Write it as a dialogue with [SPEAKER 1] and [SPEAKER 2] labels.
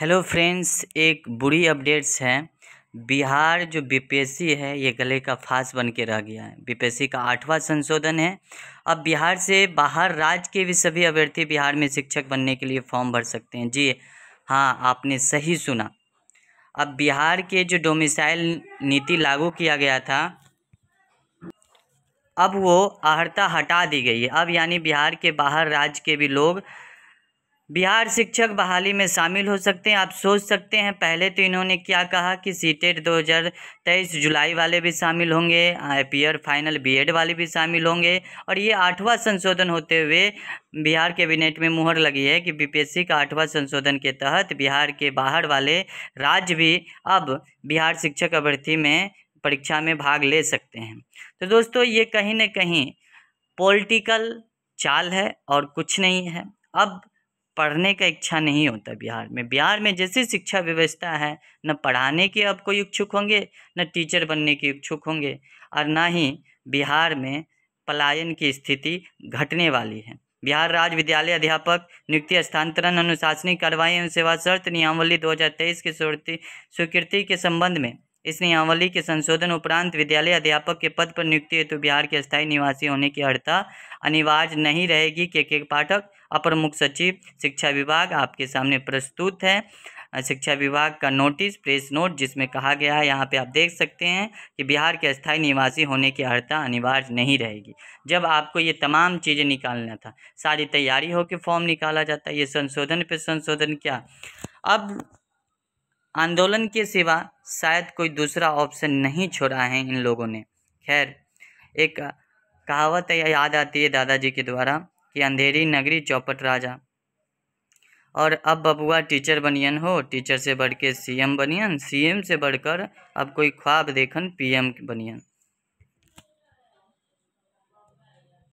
[SPEAKER 1] hello friends एक बुरी updates है बिहार जो बीपीएससी है ये गले का फांस बन के रह गया है बीपीएससी का आठवां संशोधन है अब बिहार से बाहर राज्य के भी सभी अभ्यर्थी बिहार में शिक्षक बनने के लिए फॉर्म भर सकते हैं जी हाँ आपने सही सुना अब बिहार के जो डोमिसाइल नीति लागू किया गया था अब वो अहर्ता हटा दी गई है अब यानी बिहार के बाहर राज्य के भी लोग बिहार शिक्षक बहाली में शामिल हो सकते हैं आप सोच सकते हैं पहले तो इन्होंने क्या कहा कि सीटेट 2023 जुलाई वाले भी शामिल होंगे एपियर फाइनल बीएड वाले भी शामिल होंगे और ये आठवां संशोधन होते हुए बिहार कैबिनेट में मुहर लगी है कि बीपीएससी का आठवां संशोधन के तहत बिहार के बाहर वाले राज्य भी अब बिहार शिक्षक अभ्यर्थी में परीक्षा में भाग ले सकते हैं तो दोस्तों ये कहीं ना कहीं पोलिटिकल चाल है और कुछ नहीं है अब पढ़ने का इच्छा नहीं होता बिहार में बिहार में जैसी शिक्षा व्यवस्था है न पढ़ाने के अब कोई इच्छुक होंगे न टीचर बनने के इच्छुक होंगे और ना ही बिहार में पलायन की स्थिति घटने वाली है बिहार राज्य विद्यालय अध्यापक नियुक्ति स्थानांतरण अनुशासनिक कार्रवाई एवं सेवा शर्त नियमावली 2023 की स्वीकृति स्वीकृति के संबंध में इस नियमावली के संशोधन उपरांत विद्यालय अध्यापक के पद पर नियुक्ति हेतु बिहार के स्थायी निवासी होने की अर्थता अनिवार्य नहीं रहेगी के के पाठक अपर मुख्य सचिव शिक्षा विभाग आपके सामने प्रस्तुत है शिक्षा विभाग का नोटिस प्रेस नोट जिसमें कहा गया है यहाँ पे आप देख सकते हैं कि बिहार के स्थायी निवासी होने की अर्ता अनिवार्य नहीं रहेगी जब आपको ये तमाम चीज़ें निकालना था सारी तैयारी हो के फॉर्म निकाला जाता है ये संशोधन पे संशोधन क्या अब आंदोलन के सिवा शायद कोई दूसरा ऑप्शन नहीं छोड़ा है इन लोगों ने खैर एक कहावत याद आती है दादाजी के द्वारा कि अंधेरी नगरी चौपट राजा और अब बबुआ टीचर बनियन हो टीचर से बढ़ के एम बनियन एम से बढ़कर अब कोई ख्वाब देखन पी एम बनियन